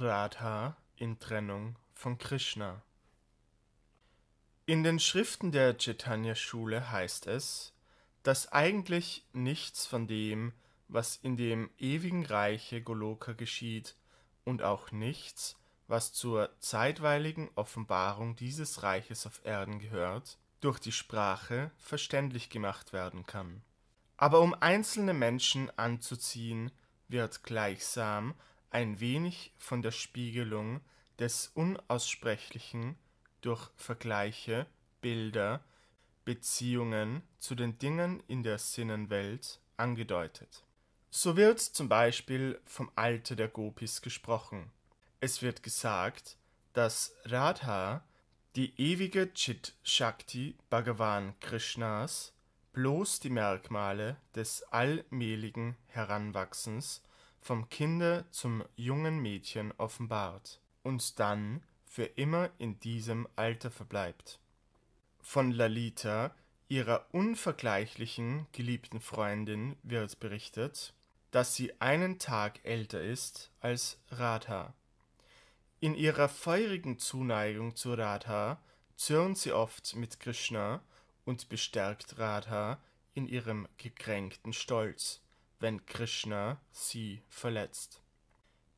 Radha in Trennung von Krishna. In den Schriften der Chaitanya-Schule heißt es, dass eigentlich nichts von dem, was in dem ewigen Reiche Goloka geschieht, und auch nichts, was zur zeitweiligen Offenbarung dieses Reiches auf Erden gehört, durch die Sprache verständlich gemacht werden kann. Aber um einzelne Menschen anzuziehen, wird gleichsam ein wenig von der Spiegelung des Unaussprechlichen durch Vergleiche, Bilder, Beziehungen zu den Dingen in der Sinnenwelt angedeutet. So wird zum Beispiel vom Alter der Gopis gesprochen. Es wird gesagt, dass Radha, die ewige Chit Shakti Bhagavan Krishnas, bloß die Merkmale des allmähligen Heranwachsens vom Kinde zum jungen Mädchen offenbart und dann für immer in diesem Alter verbleibt. Von Lalita, ihrer unvergleichlichen geliebten Freundin, wird berichtet, dass sie einen Tag älter ist als Radha. In ihrer feurigen Zuneigung zu Radha zürnt sie oft mit Krishna und bestärkt Radha in ihrem gekränkten Stolz wenn Krishna sie verletzt.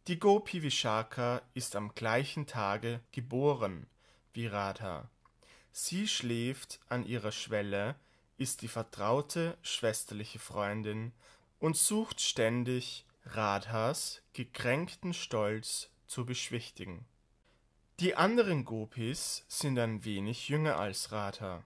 Die Gopi Vishaka ist am gleichen Tage geboren wie Radha. Sie schläft an ihrer Schwelle, ist die vertraute schwesterliche Freundin und sucht ständig Radhas gekränkten Stolz zu beschwichtigen. Die anderen Gopis sind ein wenig jünger als Radha.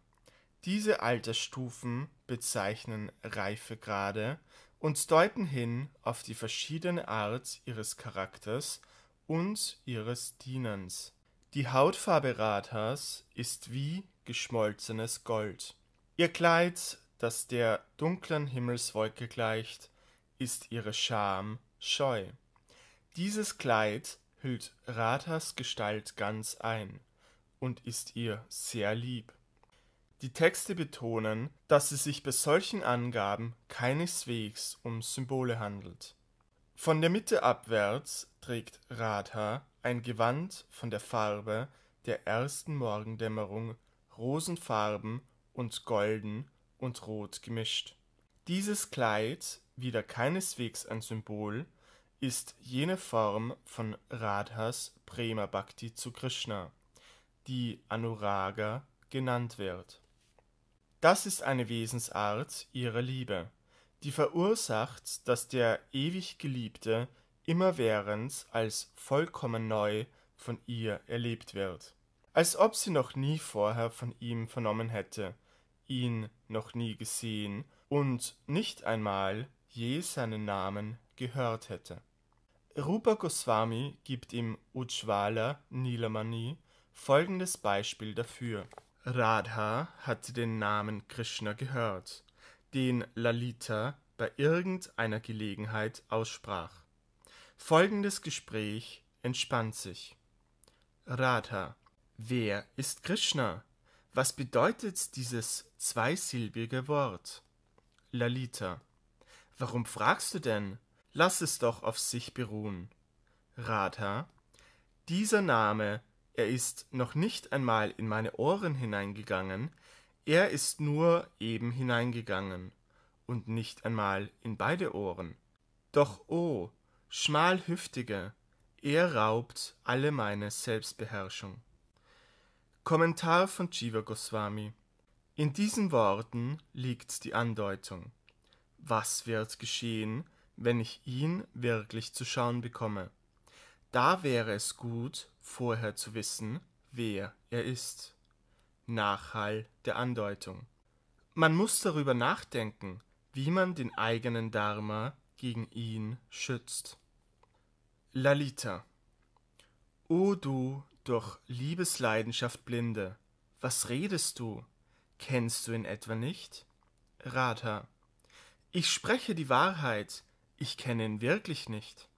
Diese Altersstufen bezeichnen Reifegrade, und deuten hin auf die verschiedene Art ihres Charakters und ihres Dienens. Die Hautfarbe Radhas ist wie geschmolzenes Gold. Ihr Kleid, das der dunklen Himmelswolke gleicht, ist ihre Scham scheu. Dieses Kleid hüllt Radhas Gestalt ganz ein und ist ihr sehr lieb. Die Texte betonen, dass es sich bei solchen Angaben keineswegs um Symbole handelt. Von der Mitte abwärts trägt Radha ein Gewand von der Farbe der ersten Morgendämmerung rosenfarben und golden und rot gemischt. Dieses Kleid, wieder keineswegs ein Symbol, ist jene Form von Radhas Prema Bhakti zu Krishna, die Anuraga genannt wird das ist eine Wesensart ihrer Liebe, die verursacht, dass der ewig Geliebte immerwährend als vollkommen neu von ihr erlebt wird. Als ob sie noch nie vorher von ihm vernommen hätte, ihn noch nie gesehen und nicht einmal je seinen Namen gehört hätte. Rupa Goswami gibt im Ujjvala Nilamani folgendes Beispiel dafür Radha hatte den Namen Krishna gehört, den Lalita bei irgendeiner Gelegenheit aussprach. Folgendes Gespräch entspannt sich. Radha. Wer ist Krishna? Was bedeutet dieses zweisilbige Wort? Lalita. Warum fragst du denn? Lass es doch auf sich beruhen. Radha. Dieser Name er ist noch nicht einmal in meine Ohren hineingegangen, er ist nur eben hineingegangen und nicht einmal in beide Ohren. Doch o, oh, schmalhüftige, er raubt alle meine Selbstbeherrschung. Kommentar von Jiva Goswami In diesen Worten liegt die Andeutung. Was wird geschehen, wenn ich ihn wirklich zu schauen bekomme? Da wäre es gut, vorher zu wissen, wer er ist. Nachhall der Andeutung. Man muss darüber nachdenken, wie man den eigenen Dharma gegen ihn schützt. Lalita O du durch Liebesleidenschaft Blinde, was redest du? Kennst du ihn etwa nicht? Radha Ich spreche die Wahrheit, ich kenne ihn wirklich nicht.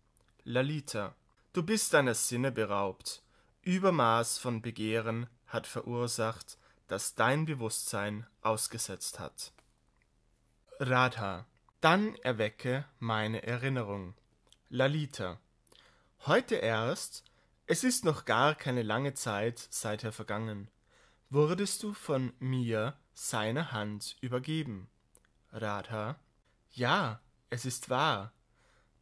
Lalita Du bist deiner Sinne beraubt. Übermaß von Begehren hat verursacht, dass dein Bewusstsein ausgesetzt hat. Radha. Dann erwecke meine Erinnerung. Lalita. Heute erst, es ist noch gar keine lange Zeit seither vergangen, wurdest du von mir seiner Hand übergeben. Radha. Ja, es ist wahr.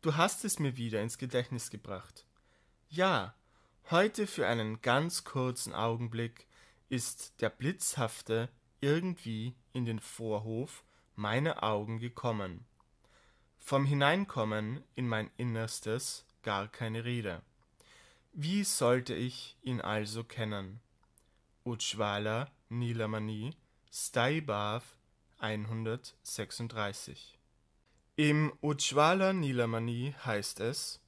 Du hast es mir wieder ins Gedächtnis gebracht. Ja, heute für einen ganz kurzen Augenblick ist der Blitzhafte irgendwie in den Vorhof meiner Augen gekommen. Vom Hineinkommen in mein Innerstes gar keine Rede. Wie sollte ich ihn also kennen? Utschwala Nilamani, Staibav 136 Im Utschwala Nilamani heißt es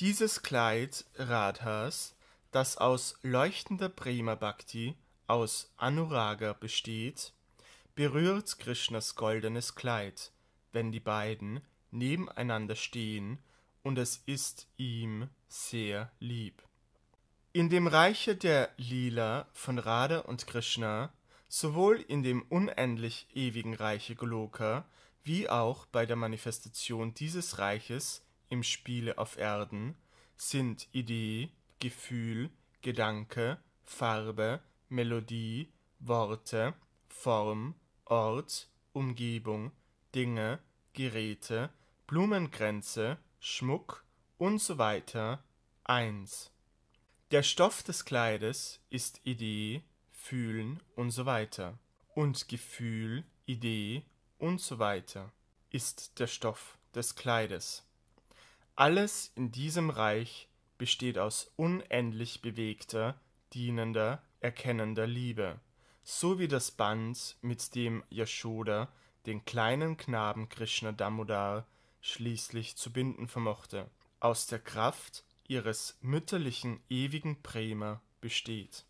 dieses Kleid Radhas, das aus leuchtender Prema-Bhakti, aus Anuraga besteht, berührt Krishnas goldenes Kleid, wenn die beiden nebeneinander stehen und es ist ihm sehr lieb. In dem Reiche der Lila von Radha und Krishna, sowohl in dem unendlich ewigen Reiche Goloka, wie auch bei der Manifestation dieses Reiches im Spiele auf Erden sind Idee, Gefühl, Gedanke, Farbe, Melodie, Worte, Form, Ort, Umgebung, Dinge, Geräte, Blumenkränze, Schmuck und so weiter. eins. Der Stoff des Kleides ist Idee, Fühlen und so weiter. Und Gefühl, Idee und so weiter ist der Stoff des Kleides. Alles in diesem Reich besteht aus unendlich bewegter, dienender, erkennender Liebe, so wie das Band, mit dem Yashoda den kleinen Knaben Krishna Damodar schließlich zu binden vermochte, aus der Kraft ihres mütterlichen ewigen Prema besteht.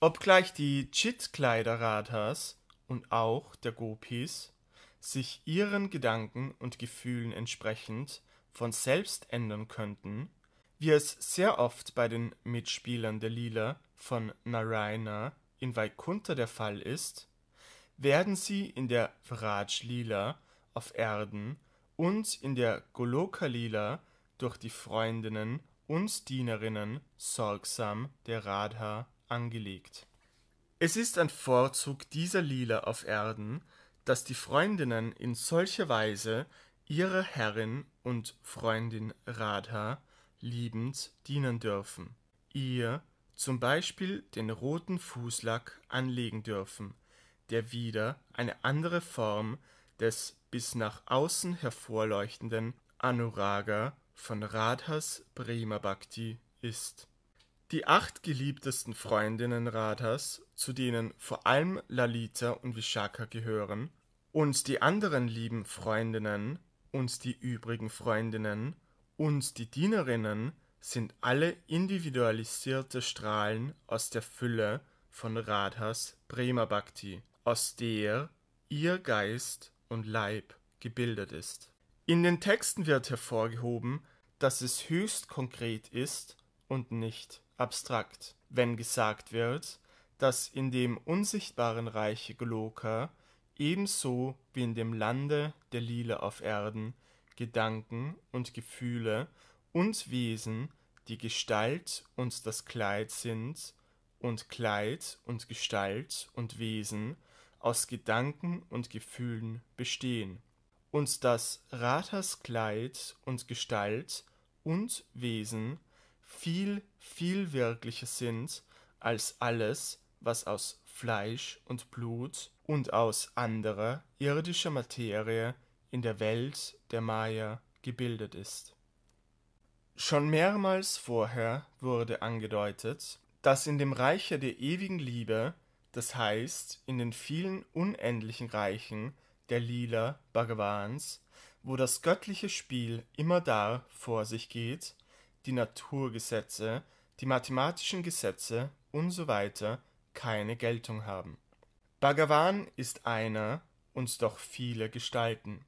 Obgleich die Chit-Kleider Radhas und auch der Gopis sich ihren Gedanken und Gefühlen entsprechend von selbst ändern könnten, wie es sehr oft bei den Mitspielern der Lila von Narayana in Vaikuntha der Fall ist, werden sie in der Vraj-Lila auf Erden und in der Goloka-Lila durch die Freundinnen und Dienerinnen sorgsam der Radha angelegt. Es ist ein Vorzug dieser Lila auf Erden, dass die Freundinnen in solcher Weise ihrer Herrin und Freundin Radha liebend dienen dürfen, ihr zum Beispiel den roten Fußlack anlegen dürfen, der wieder eine andere Form des bis nach außen hervorleuchtenden Anuraga von Radhas Prima Bhakti ist. Die acht geliebtesten Freundinnen Radhas, zu denen vor allem Lalita und Vishaka gehören, und die anderen lieben Freundinnen und die übrigen Freundinnen und die Dienerinnen sind alle individualisierte Strahlen aus der Fülle von Radhas Prema Bhakti, aus der ihr Geist und Leib gebildet ist. In den Texten wird hervorgehoben, dass es höchst konkret ist und nicht abstrakt, wenn gesagt wird, dass in dem unsichtbaren Reiche Goloka ebenso wie in dem Lande der Lila auf Erden Gedanken und Gefühle und Wesen, die Gestalt und das Kleid sind, und Kleid und Gestalt und Wesen aus Gedanken und Gefühlen bestehen, und dass Rathas Kleid und Gestalt und Wesen viel, viel wirklicher sind als alles, was aus Fleisch und Blut und aus anderer irdischer Materie in der Welt der Maya gebildet ist. Schon mehrmals vorher wurde angedeutet, dass in dem Reiche der ewigen Liebe, das heißt in den vielen unendlichen Reichen der Lila Bhagavans, wo das göttliche Spiel immerdar vor sich geht, die Naturgesetze, die mathematischen Gesetze usw. So keine Geltung haben. Bhagavan ist einer und doch viele Gestalten.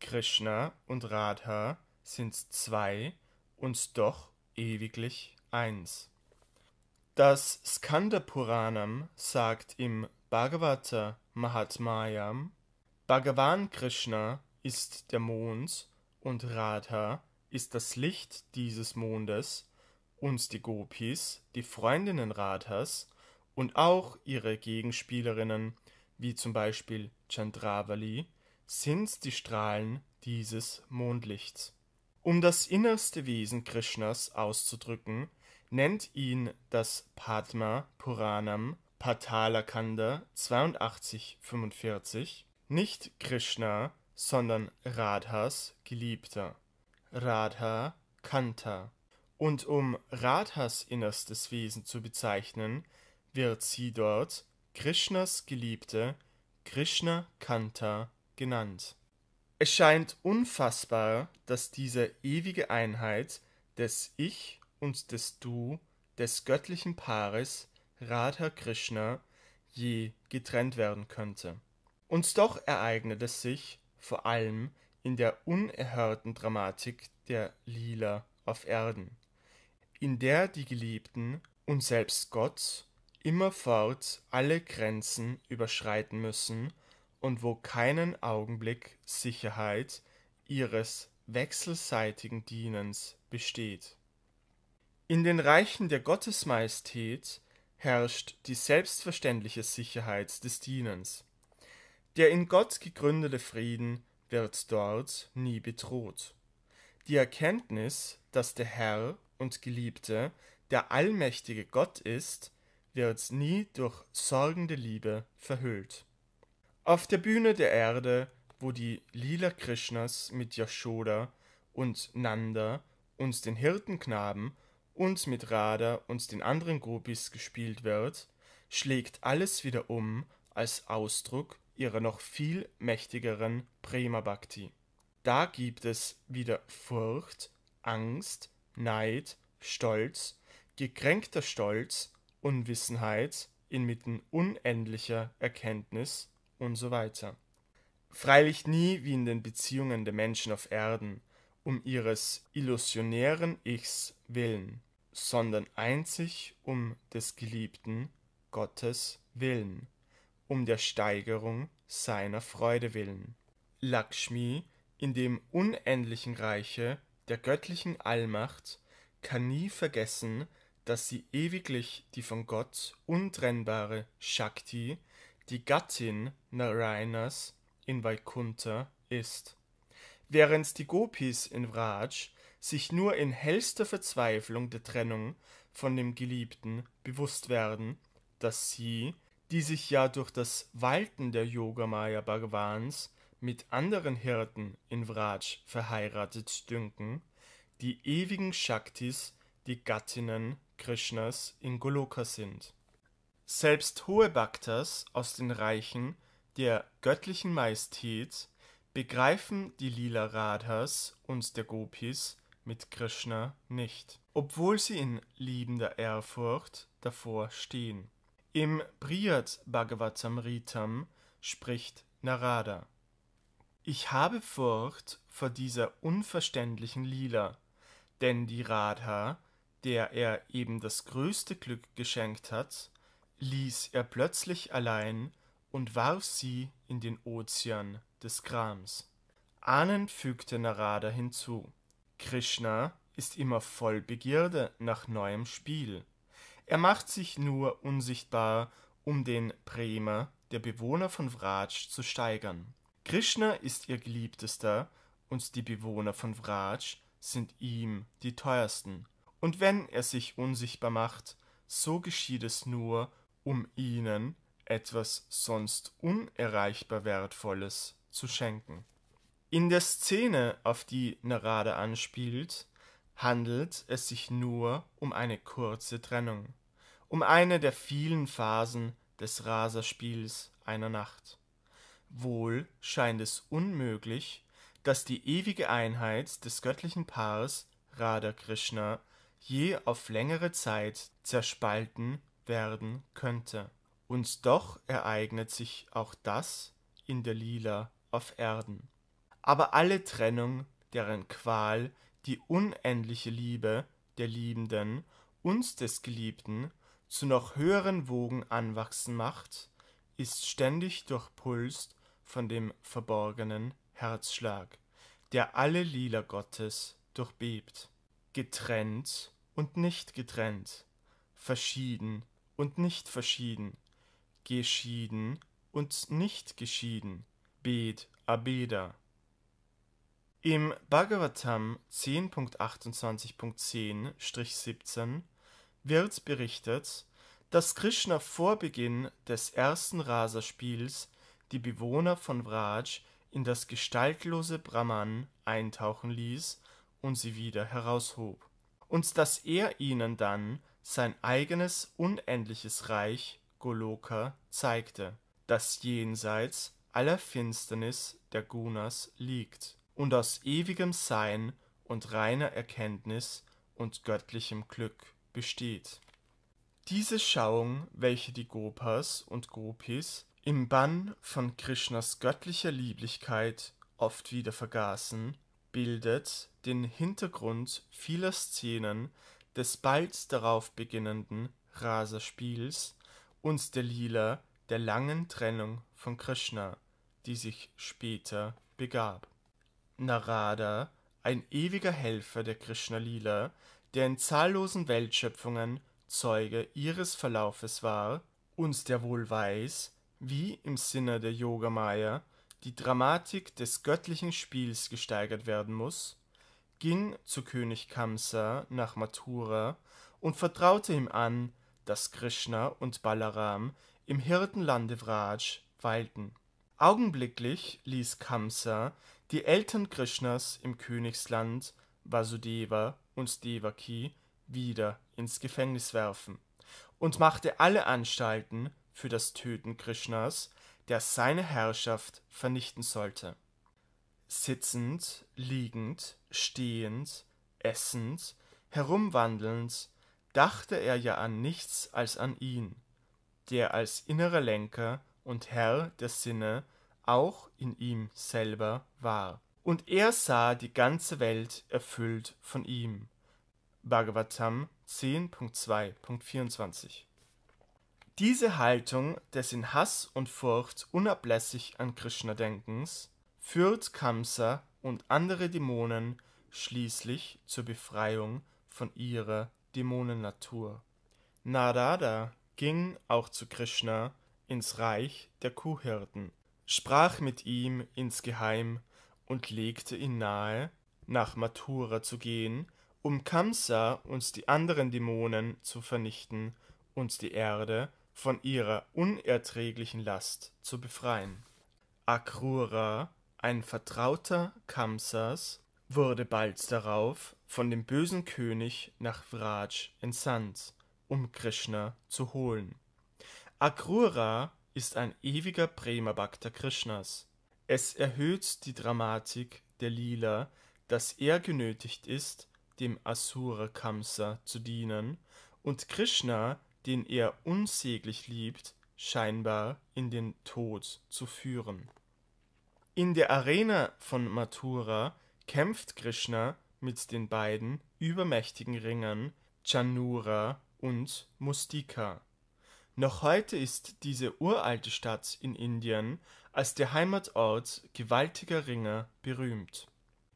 Krishna und Radha sind zwei und doch ewiglich eins. Das Skanda Puranam sagt im Bhagavata Mahatmayam, Bhagavan Krishna ist der Mond und Radha ist das Licht dieses Mondes und die Gopis, die Freundinnen Radhas, und auch ihre Gegenspielerinnen, wie zum Beispiel Chandravali, sind die Strahlen dieses Mondlichts. Um das innerste Wesen Krishnas auszudrücken, nennt ihn das Padma Puranam Patalakanda 8245 nicht Krishna, sondern Radhas Geliebter, Radha Kanta. Und um Radhas innerstes Wesen zu bezeichnen, wird sie dort Krishnas Geliebte Krishna Kanta genannt. Es scheint unfassbar, dass diese ewige Einheit des Ich und des Du des göttlichen Paares Radha Krishna je getrennt werden könnte. Und doch ereignet es sich vor allem in der unerhörten Dramatik der Lila auf Erden, in der die Geliebten und selbst Gott immerfort alle Grenzen überschreiten müssen und wo keinen Augenblick Sicherheit ihres wechselseitigen Dienens besteht. In den Reichen der Gottesmajestät herrscht die selbstverständliche Sicherheit des Dienens. Der in Gott gegründete Frieden wird dort nie bedroht. Die Erkenntnis, dass der Herr und Geliebte der allmächtige Gott ist, wird nie durch sorgende Liebe verhüllt. Auf der Bühne der Erde, wo die Lila Krishnas mit Yashoda und Nanda und den Hirtenknaben und mit Radha und den anderen Gopis gespielt wird, schlägt alles wieder um als Ausdruck ihrer noch viel mächtigeren Prema Bhakti. Da gibt es wieder Furcht, Angst, Neid, Stolz, gekränkter Stolz, Unwissenheit inmitten unendlicher Erkenntnis und so weiter. Freilich nie wie in den Beziehungen der Menschen auf Erden, um ihres illusionären Ichs willen, sondern einzig um des geliebten Gottes willen, um der Steigerung seiner Freude willen. Lakshmi in dem unendlichen Reiche der göttlichen Allmacht kann nie vergessen, dass sie ewiglich die von Gott untrennbare Shakti, die Gattin Narayanas in Vaikuntha ist. Während die Gopis in Vraj sich nur in hellster Verzweiflung der Trennung von dem Geliebten bewusst werden, dass sie, die sich ja durch das Walten der Yogamaya Bhagavans mit anderen Hirten in Vraj verheiratet dünken, die ewigen Shaktis die Gattinnen Krishnas in Goloka sind. Selbst hohe Bhaktas aus den Reichen der göttlichen Majestät begreifen die Lila Radhas und der Gopis mit Krishna nicht, obwohl sie in liebender Ehrfurcht davor stehen. Im Priyat Bhagavatamritam spricht Narada. Ich habe Furcht vor dieser unverständlichen Lila, denn die Radha der er eben das größte Glück geschenkt hat, ließ er plötzlich allein und warf sie in den Ozean des Grams. Ahnen fügte Narada hinzu, Krishna ist immer voll Begierde nach neuem Spiel. Er macht sich nur unsichtbar, um den Prema der Bewohner von Vraj zu steigern. Krishna ist ihr Geliebtester und die Bewohner von Vraj sind ihm die teuersten. Und wenn er sich unsichtbar macht, so geschieht es nur, um ihnen etwas sonst unerreichbar Wertvolles zu schenken. In der Szene, auf die Narada anspielt, handelt es sich nur um eine kurze Trennung, um eine der vielen Phasen des Raserspiels einer Nacht. Wohl scheint es unmöglich, dass die ewige Einheit des göttlichen Paares Radha Krishna je auf längere Zeit zerspalten werden könnte. Und doch ereignet sich auch das in der Lila auf Erden. Aber alle Trennung, deren Qual die unendliche Liebe der Liebenden und des Geliebten zu noch höheren Wogen anwachsen macht, ist ständig durchpulst von dem verborgenen Herzschlag, der alle Lila Gottes durchbebt getrennt und nicht getrennt, verschieden und nicht verschieden, geschieden und nicht geschieden, Bed Abeda. Im Bhagavatam 10.28.10-17 wird berichtet, dass Krishna vor Beginn des ersten Rasaspiels die Bewohner von Vraj in das gestaltlose Brahman eintauchen ließ und sie wieder heraushob, und dass er ihnen dann sein eigenes unendliches Reich Goloka zeigte, das jenseits aller Finsternis der Gunas liegt und aus ewigem Sein und reiner Erkenntnis und göttlichem Glück besteht. Diese Schauung, welche die Gopas und Gopis im Bann von Krishnas göttlicher Lieblichkeit oft wieder vergaßen, bildet den Hintergrund vieler Szenen des bald darauf beginnenden Rasa-Spiels und der Lila der langen Trennung von Krishna, die sich später begab. Narada, ein ewiger Helfer der Krishna-Lila, der in zahllosen Weltschöpfungen Zeuge ihres Verlaufes war und der wohl weiß, wie im Sinne der Yogamaya die Dramatik des göttlichen Spiels gesteigert werden muss, ging zu König Kamsa nach Mathura und vertraute ihm an, dass Krishna und Balaram im Hirtenlande Vraj weilten. Augenblicklich ließ Kamsa die Eltern Krishnas im Königsland Vasudeva und Devaki wieder ins Gefängnis werfen und machte alle Anstalten für das Töten Krishnas, der seine Herrschaft vernichten sollte. Sitzend, liegend stehend, essend, herumwandelnd, dachte er ja an nichts als an ihn, der als innerer Lenker und Herr der Sinne auch in ihm selber war. Und er sah die ganze Welt erfüllt von ihm. Bhagavatam 10.2.24 Diese Haltung des in Hass und Furcht unablässig an Krishna Denkens führt Kamsa und andere Dämonen schließlich zur Befreiung von ihrer Dämonennatur. Narada ging auch zu Krishna ins Reich der Kuhhirten, sprach mit ihm ins Geheim und legte ihn nahe, nach Mathura zu gehen, um Kamsa und die anderen Dämonen zu vernichten und die Erde von ihrer unerträglichen Last zu befreien. Akrura ein Vertrauter Kamsas wurde bald darauf von dem bösen König nach Vraj entsandt, um Krishna zu holen. Akrura ist ein ewiger Prema-Bhakta Krishnas. Es erhöht die Dramatik der Lila, dass er genötigt ist, dem Asura Kamsa zu dienen und Krishna, den er unsäglich liebt, scheinbar in den Tod zu führen in der Arena von Mathura kämpft Krishna mit den beiden übermächtigen Ringern Chanura und Mustika. Noch heute ist diese uralte Stadt in Indien als der Heimatort gewaltiger Ringer berühmt.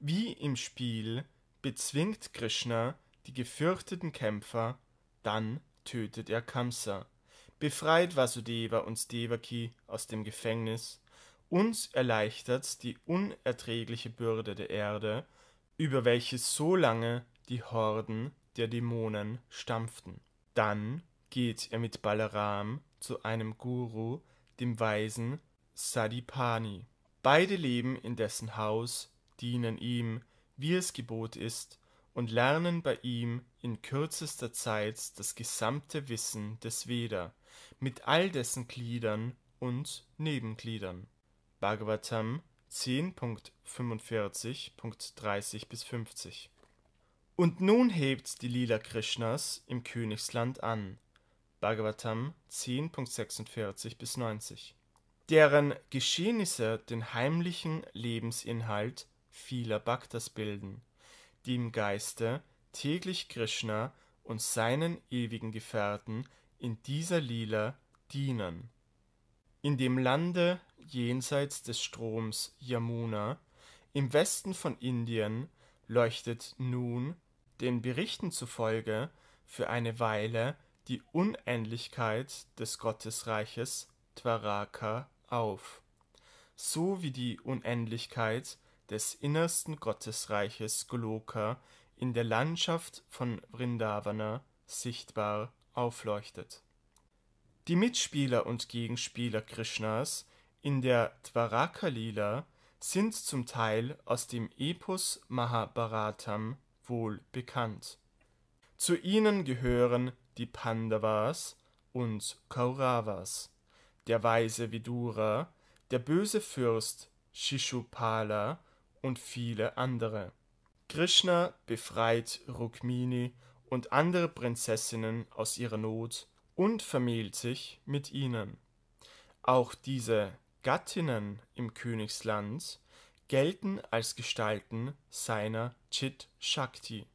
Wie im Spiel bezwingt Krishna die gefürchteten Kämpfer, dann tötet er Kamsa, befreit Vasudeva und Devaki aus dem Gefängnis uns erleichtert die unerträgliche Bürde der Erde, über welche so lange die Horden der Dämonen stampften. Dann geht er mit Balaram zu einem Guru, dem Weisen Sadipani. Beide leben in dessen Haus, dienen ihm, wie es Gebot ist, und lernen bei ihm in kürzester Zeit das gesamte Wissen des Veda mit all dessen Gliedern und Nebengliedern. Bhagavatam 10.45.30 – 50 Und nun hebt die Lila Krishnas im Königsland an (Bhagavatam 10.46 – 90), deren Geschehnisse den heimlichen Lebensinhalt vieler Bhaktas bilden, die im Geiste täglich Krishna und seinen ewigen Gefährten in dieser Lila dienen. In dem Lande jenseits des Stroms Yamuna im Westen von Indien leuchtet nun, den Berichten zufolge, für eine Weile die Unendlichkeit des Gottesreiches Dwaraka auf, so wie die Unendlichkeit des innersten Gottesreiches Goloka in der Landschaft von Vrindavana sichtbar aufleuchtet. Die Mitspieler und Gegenspieler Krishnas in der Dwaraka-Lila sind zum Teil aus dem Epos Mahabharatam wohl bekannt. Zu ihnen gehören die Pandavas und Kauravas, der weise Vidura, der böse Fürst Shishupala und viele andere. Krishna befreit Rukmini und andere Prinzessinnen aus ihrer Not und vermählt sich mit ihnen. Auch diese Gattinnen im Königsland gelten als Gestalten seiner Chit Shakti,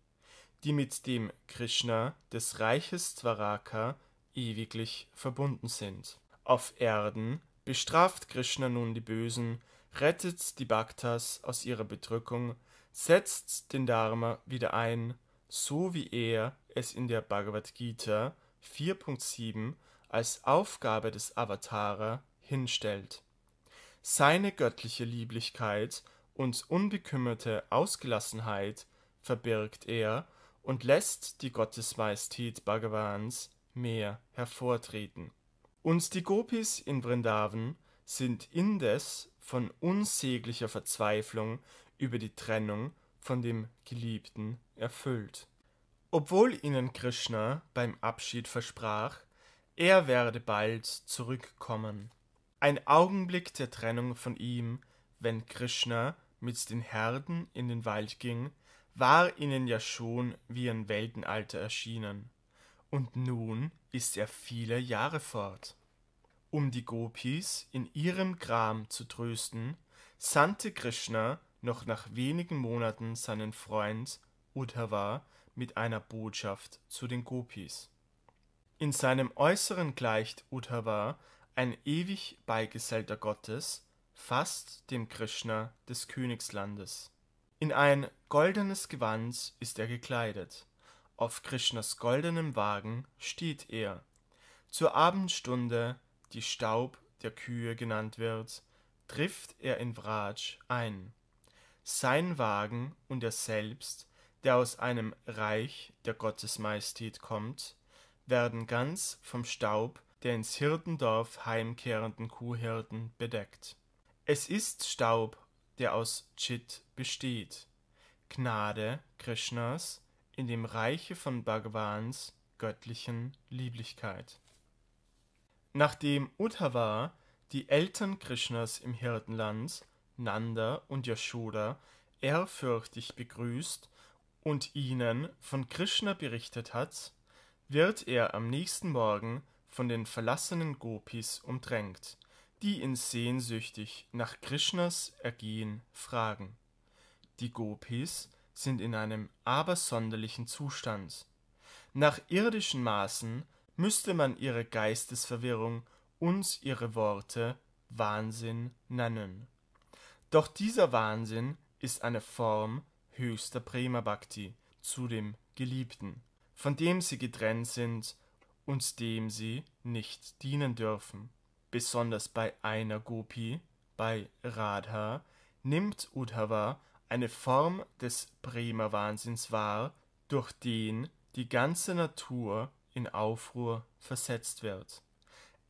die mit dem Krishna des Reiches Dvaraka ewiglich verbunden sind. Auf Erden bestraft Krishna nun die Bösen, rettet die Bhaktas aus ihrer Bedrückung, setzt den Dharma wieder ein, so wie er es in der Bhagavad Gita 4.7 als Aufgabe des Avatara hinstellt seine göttliche Lieblichkeit und unbekümmerte Ausgelassenheit verbirgt er und lässt die Gottesmajestät Bhagavans mehr hervortreten. Und die Gopis in Vrindavan sind indes von unsäglicher Verzweiflung über die Trennung von dem Geliebten erfüllt. Obwohl ihnen Krishna beim Abschied versprach, er werde bald zurückkommen. Ein Augenblick der Trennung von ihm, wenn Krishna mit den Herden in den Wald ging, war ihnen ja schon wie ein Weltenalter erschienen. Und nun ist er viele Jahre fort. Um die Gopis in ihrem Gram zu trösten, sandte Krishna noch nach wenigen Monaten seinen Freund Uddhava mit einer Botschaft zu den Gopis. In seinem Äußeren gleicht Uddhava ein ewig Beigesellter Gottes, fast dem Krishna des Königslandes. In ein goldenes Gewand ist er gekleidet, auf Krishnas goldenem Wagen steht er. Zur Abendstunde, die Staub der Kühe genannt wird, trifft er in Vraj ein. Sein Wagen und er selbst, der aus einem Reich der Gottesmajestät kommt, werden ganz vom Staub der ins Hirtendorf heimkehrenden Kuhhirten bedeckt. Es ist Staub, der aus Chit besteht, Gnade Krishnas in dem Reiche von Bhagavans göttlichen Lieblichkeit. Nachdem Uddhava die Eltern Krishnas im Hirtenland, Nanda und Yashoda, ehrfürchtig begrüßt und ihnen von Krishna berichtet hat, wird er am nächsten Morgen von den verlassenen Gopis umdrängt, die ihn sehnsüchtig nach Krishnas Ergehen fragen. Die Gopis sind in einem abersonderlichen Zustand. Nach irdischen Maßen müsste man ihre Geistesverwirrung und ihre Worte Wahnsinn nennen. Doch dieser Wahnsinn ist eine Form höchster Prema Bhakti zu dem Geliebten, von dem sie getrennt sind und dem sie nicht dienen dürfen. Besonders bei einer Gopi, bei Radha, nimmt Uddhava eine Form des Prema-Wahnsinns wahr, durch den die ganze Natur in Aufruhr versetzt wird.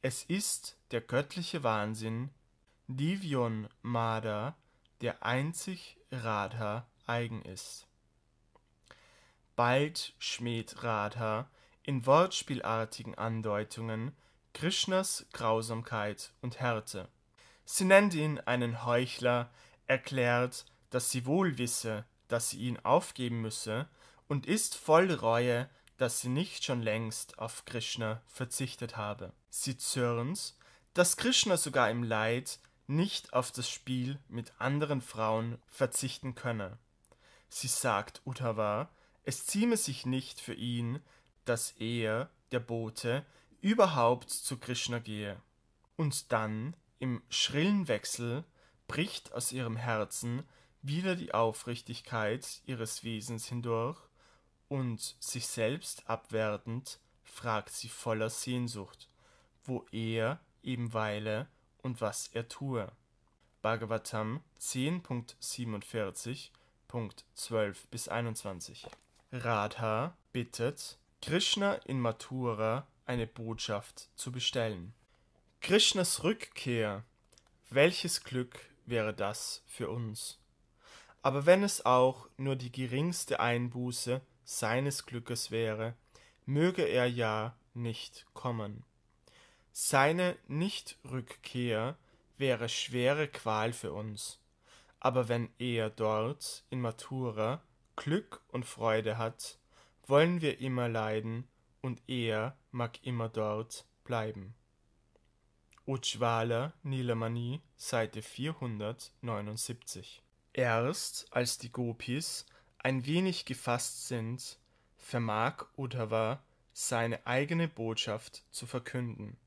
Es ist der göttliche Wahnsinn, Divyon Mada, der einzig Radha eigen ist. Bald schmäht Radha in wortspielartigen Andeutungen Krishnas Grausamkeit und Härte. Sie nennt ihn einen Heuchler, erklärt, dass sie wohl wisse, dass sie ihn aufgeben müsse und ist voll Reue, dass sie nicht schon längst auf Krishna verzichtet habe. Sie zürnt, dass Krishna sogar im Leid nicht auf das Spiel mit anderen Frauen verzichten könne. Sie sagt Uttava, es zieme sich nicht für ihn, dass er, der Bote, überhaupt zu Krishna gehe. Und dann, im schrillen Wechsel, bricht aus ihrem Herzen wieder die Aufrichtigkeit ihres Wesens hindurch und sich selbst abwertend fragt sie voller Sehnsucht, wo er eben weile und was er tue. Bhagavatam 10.47.12 21 Radha bittet, Krishna in Mathura eine Botschaft zu bestellen. Krishnas Rückkehr, welches Glück wäre das für uns? Aber wenn es auch nur die geringste Einbuße seines Glückes wäre, möge er ja nicht kommen. Seine Nichtrückkehr wäre schwere Qual für uns. Aber wenn er dort in Mathura Glück und Freude hat, wollen wir immer leiden, und er mag immer dort bleiben. Ujjwala Nilamani, Seite 479. Erst als die Gopis ein wenig gefasst sind, vermag Uddhava seine eigene Botschaft zu verkünden.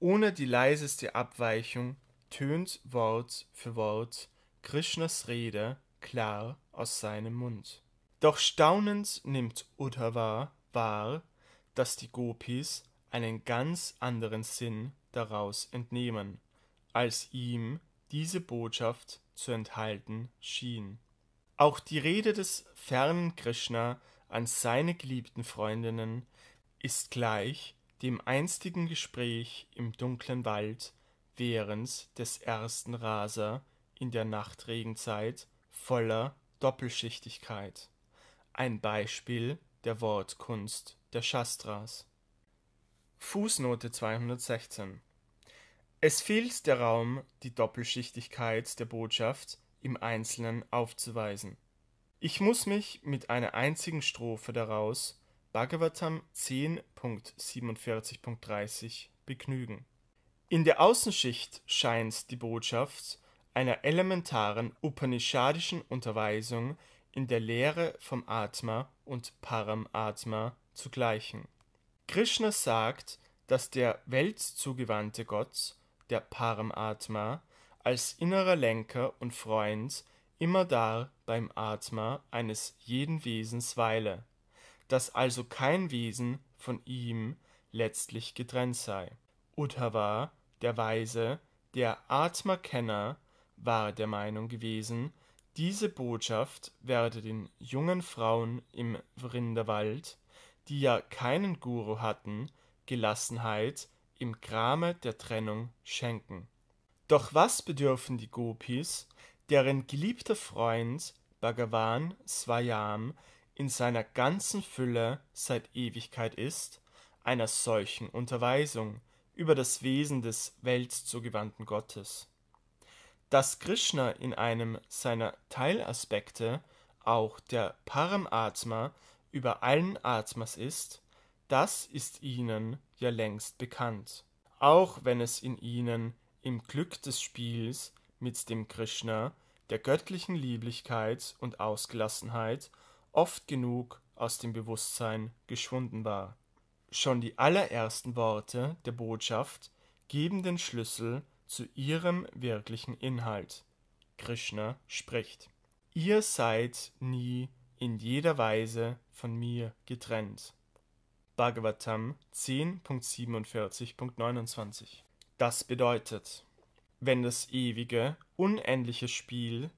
Ohne die leiseste Abweichung tönt Wort für Wort Krishnas Rede klar aus seinem Mund. Doch staunend nimmt Uddhava wahr, dass die Gopis einen ganz anderen Sinn daraus entnehmen, als ihm diese Botschaft zu enthalten schien. Auch die Rede des fernen Krishna an seine geliebten Freundinnen ist gleich dem einstigen Gespräch im dunklen Wald während des ersten Rasa in der Nachtregenzeit voller Doppelschichtigkeit ein Beispiel der Wortkunst der Shastras. Fußnote 216 Es fehlt der Raum, die Doppelschichtigkeit der Botschaft im Einzelnen aufzuweisen. Ich muss mich mit einer einzigen Strophe daraus, Bhagavatam 10.47.30, begnügen. In der Außenschicht scheint die Botschaft einer elementaren upanishadischen Unterweisung in der Lehre vom Atma und Paramatma zu gleichen. Krishna sagt, dass der weltzugewandte Gott, der Paramatma, als innerer Lenker und Freund immer da beim Atma eines jeden Wesens weile, dass also kein Wesen von ihm letztlich getrennt sei. Uddhava, der Weise, der Atma-Kenner, war der Meinung gewesen, diese Botschaft werde den jungen Frauen im Vrindavanwald, die ja keinen Guru hatten, Gelassenheit im Grame der Trennung schenken. Doch was bedürfen die Gopis, deren geliebter Freund Bhagavan Swayam in seiner ganzen Fülle seit Ewigkeit ist, einer solchen Unterweisung über das Wesen des weltzugewandten Gottes dass Krishna in einem seiner Teilaspekte auch der Paramatma über allen Atmas ist, das ist ihnen ja längst bekannt, auch wenn es in ihnen im Glück des Spiels mit dem Krishna, der göttlichen Lieblichkeit und Ausgelassenheit oft genug aus dem Bewusstsein geschwunden war. Schon die allerersten Worte der Botschaft geben den Schlüssel zu ihrem wirklichen Inhalt. Krishna spricht. Ihr seid nie in jeder Weise von mir getrennt. Bhagavatam 10.47.29 Das bedeutet, wenn das ewige, unendliche Spiel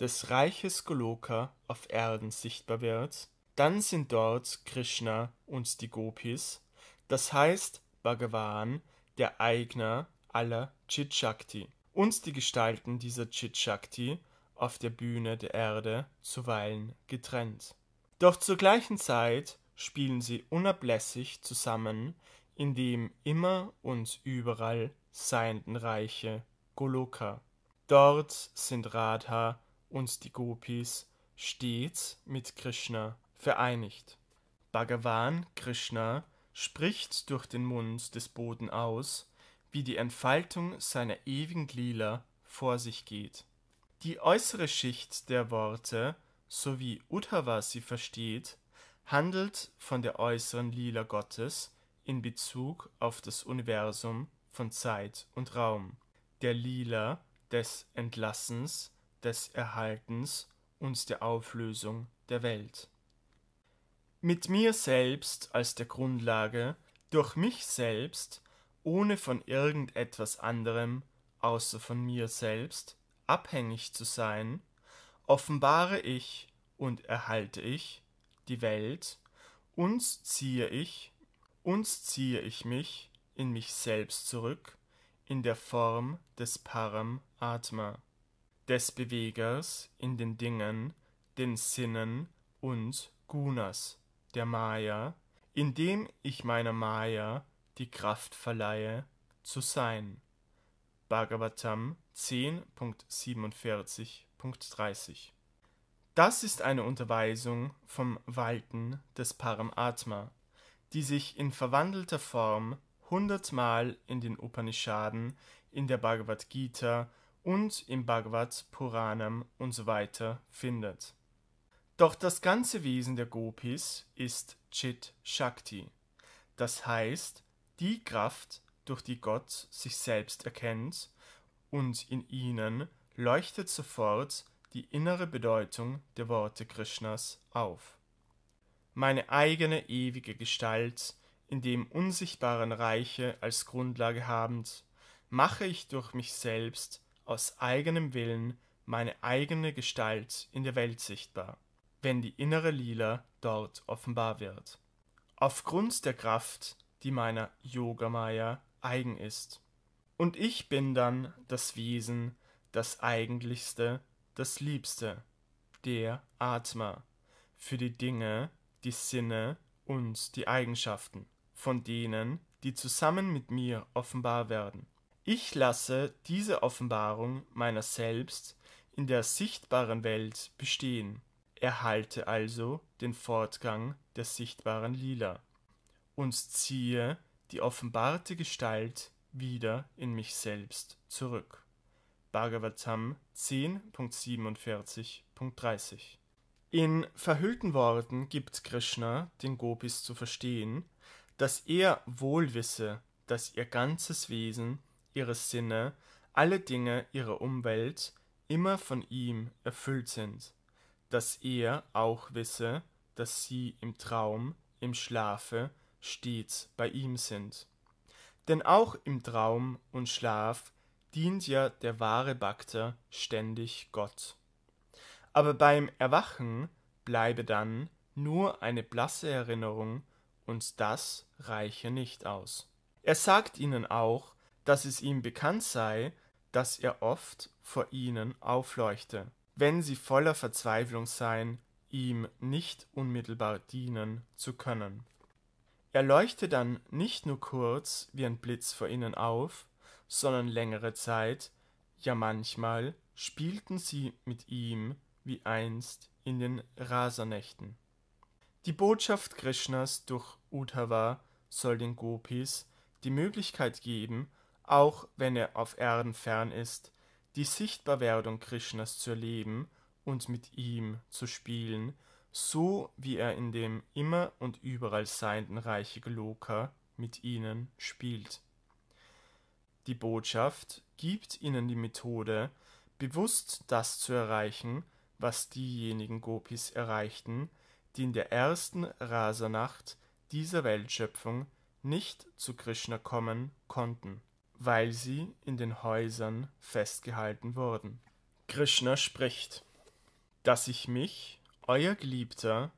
des Reiches Goloka auf Erden sichtbar wird, dann sind dort Krishna und die Gopis, das heißt Bhagavan, der Eigner aller Chit Shakti uns die Gestalten dieser Chit Shakti auf der Bühne der Erde zuweilen getrennt. Doch zur gleichen Zeit spielen sie unablässig zusammen in dem immer und überall seienden Reiche Goloka. Dort sind Radha und die Gopis stets mit Krishna vereinigt. Bhagavan Krishna spricht durch den Mund des Boden aus, wie die Entfaltung seiner ewigen Lila vor sich geht. Die äußere Schicht der Worte, so wie Uddhava sie versteht, handelt von der äußeren Lila Gottes in Bezug auf das Universum von Zeit und Raum, der Lila des Entlassens, des Erhaltens und der Auflösung der Welt. Mit mir selbst als der Grundlage, durch mich selbst ohne von irgendetwas anderem (außer von mir selbst) abhängig zu sein, offenbare ich und erhalte ich die Welt, uns ziehe ich mich in mich selbst zurück in der Form des Param Atma, des Bewegers in den Dingen, den Sinnen und Gunas, der Maya, indem ich meiner Maya die Kraft verleihe, zu sein. Bhagavatam 10.47.30 Das ist eine Unterweisung vom Walten des Paramatma, die sich in verwandelter Form hundertmal in den Upanishaden, in der Bhagavad Gita und im Bhagavad Puranam usw. So findet. Doch das ganze Wesen der Gopis ist Chit Shakti, das heißt die Kraft, durch die Gott sich selbst erkennt, und in ihnen leuchtet sofort die innere Bedeutung der Worte Krishnas auf. Meine eigene ewige Gestalt, in dem unsichtbaren Reiche als Grundlage habend, mache ich durch mich selbst aus eigenem Willen meine eigene Gestalt in der Welt sichtbar, wenn die innere Lila dort offenbar wird. Aufgrund der Kraft, die meiner Yogamaya eigen ist. Und ich bin dann das Wesen, das Eigentlichste, das Liebste, der Atma, für die Dinge, die Sinne und die Eigenschaften, von denen, die zusammen mit mir offenbar werden. Ich lasse diese Offenbarung meiner selbst in der sichtbaren Welt bestehen, erhalte also den Fortgang der sichtbaren Lila und ziehe die offenbarte Gestalt wieder in mich selbst zurück. Bhagavatam 10.47.30 In verhüllten Worten gibt Krishna den Gopis zu verstehen, dass er wohl wisse, dass ihr ganzes Wesen, ihre Sinne, alle Dinge ihrer Umwelt immer von ihm erfüllt sind, dass er auch wisse, dass sie im Traum, im Schlafe stets bei ihm sind. Denn auch im Traum und Schlaf dient ja der wahre Bhakta ständig Gott. Aber beim Erwachen bleibe dann nur eine blasse Erinnerung und das reiche nicht aus. Er sagt ihnen auch, dass es ihm bekannt sei, dass er oft vor ihnen aufleuchte, wenn sie voller Verzweiflung seien, ihm nicht unmittelbar dienen zu können. Er leuchte dann nicht nur kurz wie ein Blitz vor ihnen auf, sondern längere Zeit, ja manchmal spielten sie mit ihm wie einst in den Rasernächten. Die Botschaft Krishnas durch Uddhava soll den Gopis die Möglichkeit geben, auch wenn er auf Erden fern ist, die Sichtbarwerdung Krishnas zu erleben und mit ihm zu spielen, so wie er in dem immer und überall seienden Reiche Loka mit ihnen spielt. Die Botschaft gibt ihnen die Methode, bewusst das zu erreichen, was diejenigen Gopis erreichten, die in der ersten Rasernacht dieser Weltschöpfung nicht zu Krishna kommen konnten, weil sie in den Häusern festgehalten wurden. Krishna spricht, dass ich mich euer Geliebter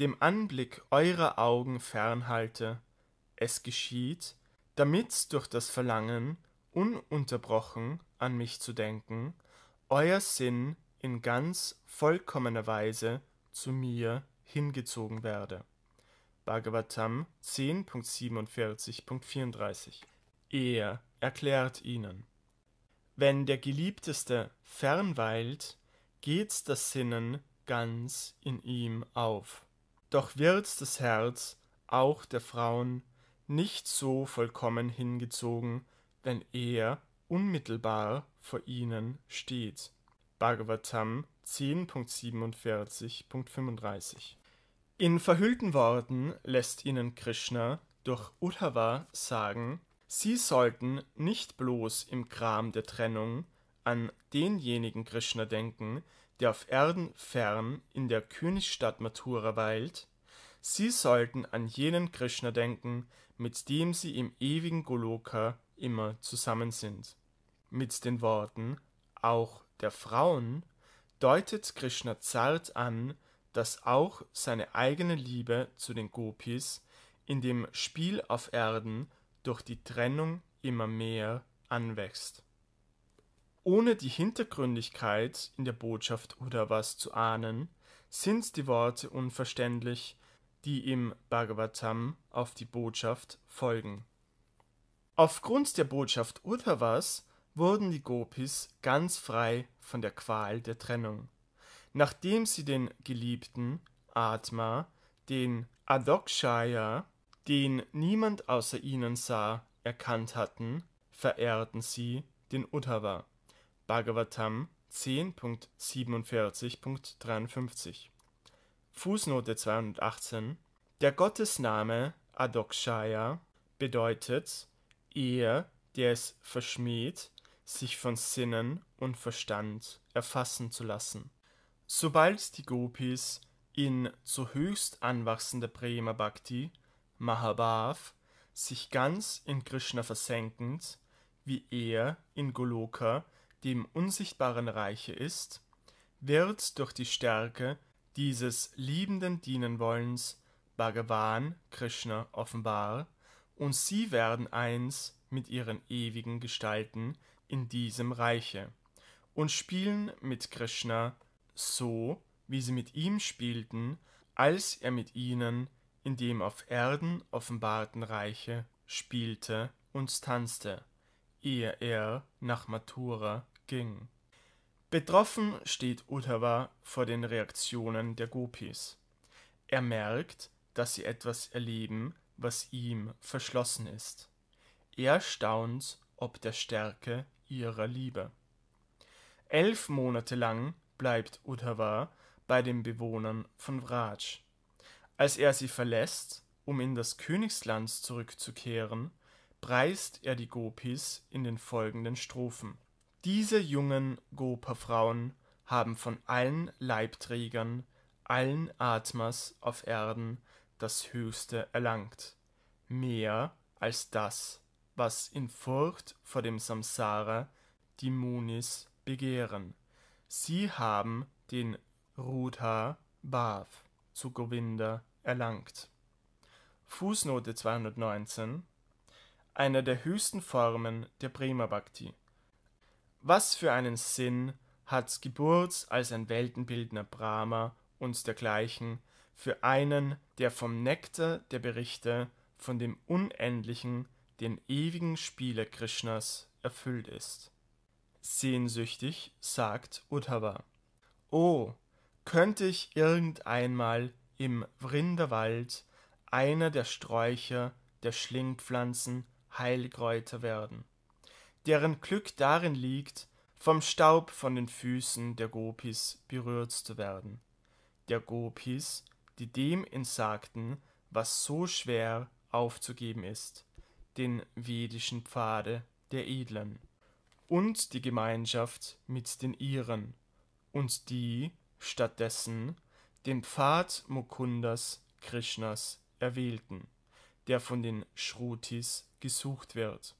dem Anblick eurer Augen fernhalte. Es geschieht, damit durch das Verlangen, ununterbrochen an mich zu denken, euer Sinn in ganz vollkommener Weise zu mir hingezogen werde. Bhagavatam 10.47.34 Er erklärt ihnen. Wenn der Geliebteste fernweilt, geht das Sinnen ganz in ihm auf. Doch wird das Herz auch der Frauen nicht so vollkommen hingezogen, wenn er unmittelbar vor ihnen steht. Bhagavatam 10.47.35 In verhüllten Worten lässt ihnen Krishna durch Uddhava sagen, sie sollten nicht bloß im Kram der Trennung an denjenigen Krishna denken, der auf Erden fern in der Königsstadt Mathura weilt, sie sollten an jenen Krishna denken, mit dem sie im ewigen Goloka immer zusammen sind. Mit den Worten auch der Frauen deutet Krishna zart an, dass auch seine eigene Liebe zu den Gopis in dem Spiel auf Erden durch die Trennung immer mehr anwächst. Ohne die Hintergründigkeit in der Botschaft oder was zu ahnen, sind die Worte unverständlich, die im Bhagavatam auf die Botschaft folgen. Aufgrund der Botschaft Uddhavas wurden die Gopis ganz frei von der Qual der Trennung. Nachdem sie den Geliebten, Atma, den Adokshaya, den niemand außer ihnen sah, erkannt hatten, verehrten sie den Uddhava. Bhagavatam 10.47.53 Fußnote 218 Der Gottesname Adokshaya bedeutet er, der es verschmäht, sich von Sinnen und Verstand erfassen zu lassen. Sobald die Gopis in zu höchst anwachsender Prema Bhakti, Mahabhav, sich ganz in Krishna versenkend, wie er in Goloka dem unsichtbaren Reiche ist, wird durch die Stärke dieses liebenden Dienenwollens Bhagavan Krishna offenbar und sie werden eins mit ihren ewigen Gestalten in diesem Reiche und spielen mit Krishna so, wie sie mit ihm spielten, als er mit ihnen in dem auf Erden offenbarten Reiche spielte und tanzte, ehe er nach Mathura ging. Betroffen steht Uddhava vor den Reaktionen der Gopis. Er merkt, dass sie etwas erleben, was ihm verschlossen ist. Er staunt ob der Stärke ihrer Liebe. Elf Monate lang bleibt Uddhava bei den Bewohnern von Vraj. Als er sie verlässt, um in das Königsland zurückzukehren, preist er die Gopis in den folgenden Strophen. Diese jungen Goperfrauen haben von allen Leibträgern, allen Atmas auf Erden das Höchste erlangt, mehr als das, was in Furcht vor dem Samsara die Munis begehren. Sie haben den Rudha Bhav zu Govinda erlangt. Fußnote 219 Eine der höchsten Formen der Prema Bhakti. Was für einen Sinn hat Geburt als ein Weltenbildner Brahma und dergleichen für einen, der vom Nektar der Berichte von dem unendlichen, dem ewigen Spiele Krishnas erfüllt ist? Sehnsüchtig sagt Uddhava: Oh, könnte ich irgendeinmal im Rinderwald einer der Sträucher der Schlingpflanzen Heilkräuter werden deren Glück darin liegt, vom Staub von den Füßen der Gopis berührt zu werden, der Gopis, die dem entsagten, was so schwer aufzugeben ist, den vedischen Pfade der Edlen, und die Gemeinschaft mit den Iren, und die, stattdessen, den Pfad Mukundas Krishnas erwählten, der von den Shrutis gesucht wird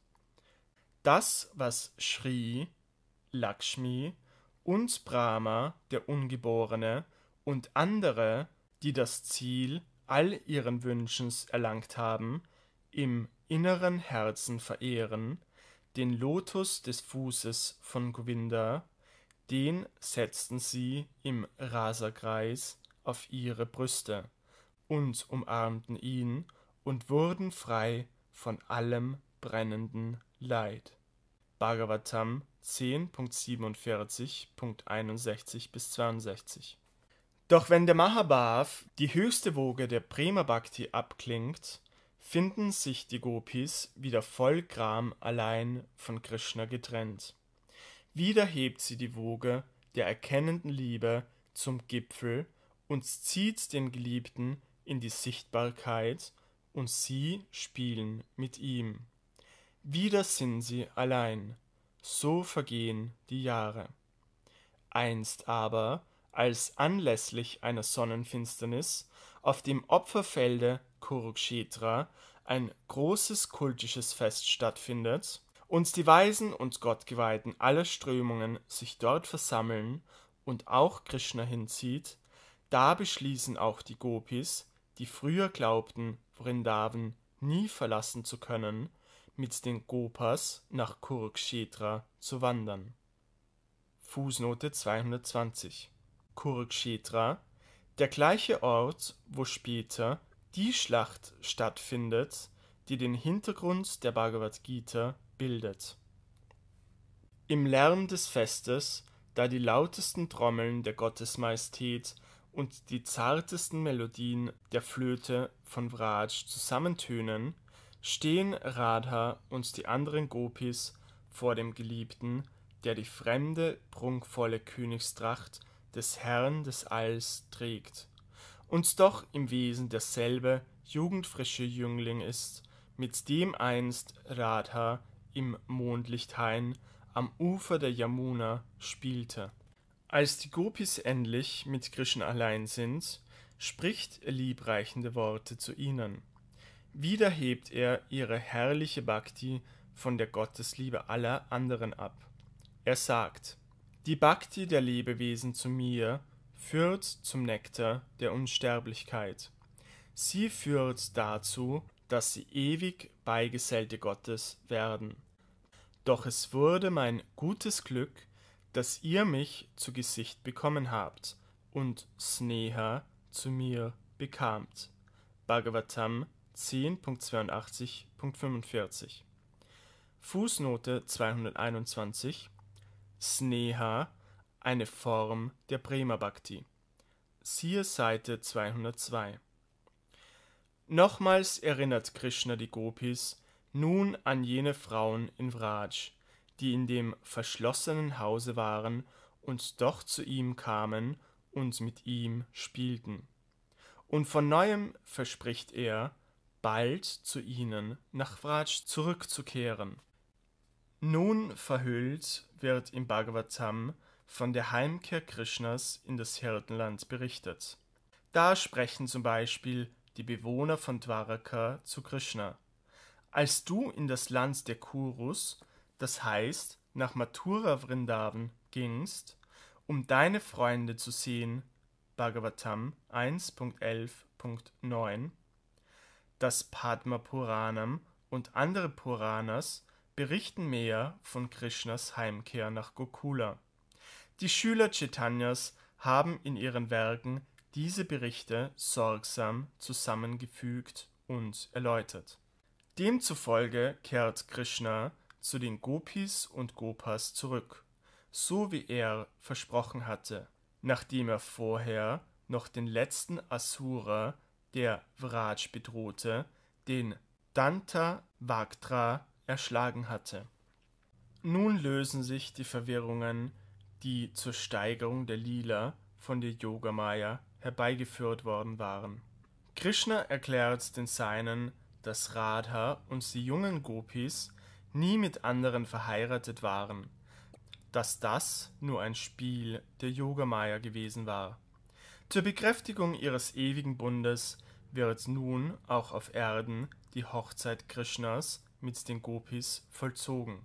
das, was Shri, Lakshmi und Brahma, der Ungeborene, und andere, die das Ziel all ihren Wünschens erlangt haben, im inneren Herzen verehren, den Lotus des Fußes von Govinda, den setzten sie im Raserkreis auf ihre Brüste und umarmten ihn und wurden frei von allem brennenden Leid (Bhagavatam 10.47.61 – 62). Doch wenn der Mahabhav die höchste Woge der Prema Bhakti abklingt, finden sich die Gopis wieder voll Gram allein von Krishna getrennt. Wieder hebt sie die Woge der erkennenden Liebe zum Gipfel und zieht den Geliebten in die Sichtbarkeit und sie spielen mit ihm wieder sind sie allein, so vergehen die Jahre. Einst aber, als anlässlich einer Sonnenfinsternis auf dem Opferfelde Kurukshetra ein großes kultisches Fest stattfindet und die Weisen und Gottgeweihten aller Strömungen sich dort versammeln und auch Krishna hinzieht, da beschließen auch die Gopis, die früher glaubten, Vrindavan nie verlassen zu können, mit den Gopas nach Kurukshetra zu wandern. Fußnote 220 Kurukshetra, der gleiche Ort, wo später die Schlacht stattfindet, die den Hintergrund der Bhagavad Gita bildet. Im Lärm des Festes, da die lautesten Trommeln der Gottesmajestät und die zartesten Melodien der Flöte von Vraj zusammentönen, stehen Radha und die anderen Gopis vor dem Geliebten, der die fremde, prunkvolle Königstracht des Herrn des Alls trägt und doch im Wesen derselbe jugendfrische Jüngling ist, mit dem einst Radha im Mondlichthain am Ufer der Yamuna spielte. Als die Gopis endlich mit Krishna allein sind, spricht er liebreichende Worte zu ihnen. Wieder hebt er ihre herrliche Bhakti von der Gottesliebe aller anderen ab. Er sagt: Die Bhakti der Lebewesen zu mir führt zum Nektar der Unsterblichkeit. Sie führt dazu, dass sie ewig Beigesellte Gottes werden. Doch es wurde mein gutes Glück, dass ihr mich zu Gesicht bekommen habt und Sneha zu mir bekamt. Bhagavatam 10.82.45 Fußnote 221 Sneha eine Form der Prema Bhakti. Siehe Seite 202. Nochmals erinnert Krishna die Gopis nun an jene Frauen in Vraj, die in dem verschlossenen Hause waren und doch zu ihm kamen und mit ihm spielten. Und von neuem verspricht er, bald zu ihnen nach Vraj zurückzukehren. Nun verhüllt wird im Bhagavatam von der Heimkehr Krishnas in das Hirtenland berichtet. Da sprechen zum Beispiel die Bewohner von Dwaraka zu Krishna. Als du in das Land der Kurus, das heißt nach Mathura Vrindavan, gingst, um deine Freunde zu sehen, Bhagavatam 1.11.9, das Padma Puranam und andere Puranas berichten mehr von Krishnas Heimkehr nach Gokula. Die Schüler Chaitanyas haben in ihren Werken diese Berichte sorgsam zusammengefügt und erläutert. Demzufolge kehrt Krishna zu den Gopis und Gopas zurück, so wie er versprochen hatte, nachdem er vorher noch den letzten Asura der Vraj bedrohte, den Dantavaktra erschlagen hatte. Nun lösen sich die Verwirrungen, die zur Steigerung der Lila von der Yogamaya herbeigeführt worden waren. Krishna erklärt den Seinen, dass Radha und die jungen Gopis nie mit anderen verheiratet waren, dass das nur ein Spiel der Yogamaya gewesen war. Zur Bekräftigung ihres ewigen Bundes wird nun auch auf Erden die Hochzeit Krishnas mit den Gopis vollzogen.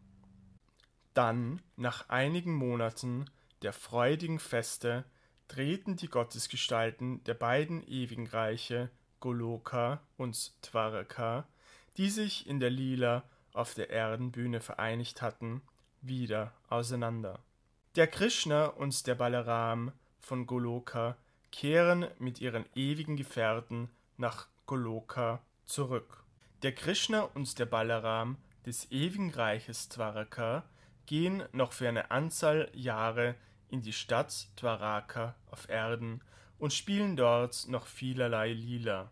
Dann, nach einigen Monaten der freudigen Feste, treten die Gottesgestalten der beiden ewigen Reiche Goloka und Dwaraka, die sich in der Lila auf der Erdenbühne vereinigt hatten, wieder auseinander. Der Krishna und der Balaram von Goloka kehren mit ihren ewigen Gefährten nach Goloka zurück. Der Krishna und der Balaram des ewigen Reiches Dwaraka gehen noch für eine Anzahl Jahre in die Stadt Dwaraka auf Erden und spielen dort noch vielerlei Lila.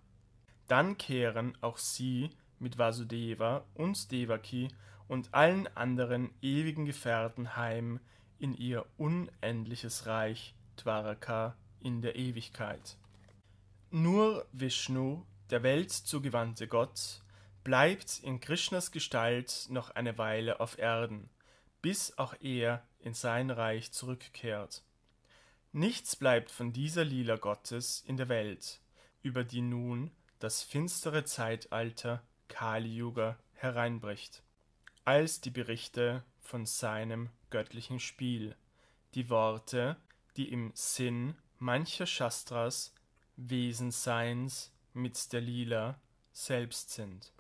Dann kehren auch sie mit Vasudeva und Devaki und allen anderen ewigen Gefährten heim in ihr unendliches Reich Dwaraka in der Ewigkeit. Nur Vishnu, der weltzugewandte Gott, bleibt in Krishnas Gestalt noch eine Weile auf Erden, bis auch er in sein Reich zurückkehrt. Nichts bleibt von dieser Lila Gottes in der Welt, über die nun das finstere Zeitalter Kali Yuga hereinbricht, als die Berichte von seinem göttlichen Spiel, die Worte, die im Sinn mancher Shastras Wesensseins mit der Lila selbst sind.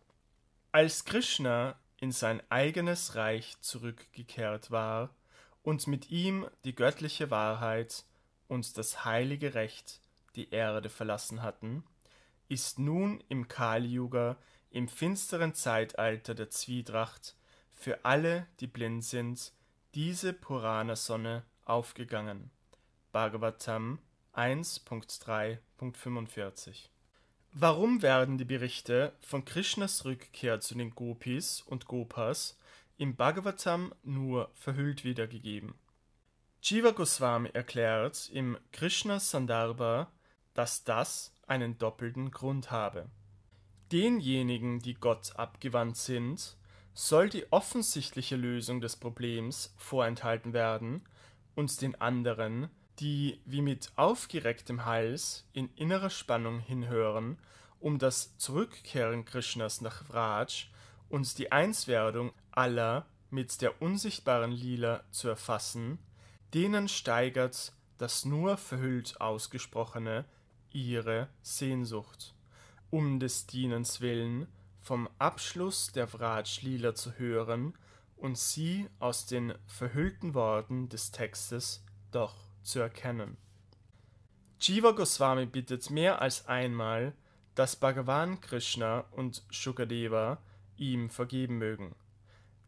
Als Krishna in sein eigenes Reich zurückgekehrt war und mit ihm die göttliche Wahrheit und das heilige Recht die Erde verlassen hatten, ist nun im Kali-Yuga, im finsteren Zeitalter der Zwietracht, für alle, die blind sind, diese Purana-Sonne aufgegangen Bhagavatam 1.3.45 Warum werden die Berichte von Krishnas Rückkehr zu den Gopis und Gopas im Bhagavatam nur verhüllt wiedergegeben? Jiva Goswami erklärt im Krishna Sandarbha, dass das einen doppelten Grund habe. Denjenigen, die Gott abgewandt sind, soll die offensichtliche Lösung des Problems vorenthalten werden und den anderen die wie mit aufgerecktem Hals in innerer Spannung hinhören, um das Zurückkehren Krishnas nach Vraj und die Einswerdung aller mit der unsichtbaren Lila zu erfassen, denen steigert das nur verhüllt ausgesprochene ihre Sehnsucht, um des Dienens willen vom Abschluss der Vraj-Lila zu hören und sie aus den verhüllten Worten des Textes doch zu erkennen. Jiva Goswami bittet mehr als einmal, dass Bhagavan Krishna und Shukadeva ihm vergeben mögen,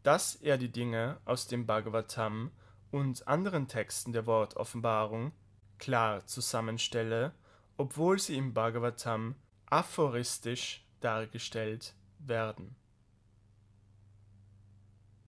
dass er die Dinge aus dem Bhagavatam und anderen Texten der Wortoffenbarung klar zusammenstelle, obwohl sie im Bhagavatam aphoristisch dargestellt werden.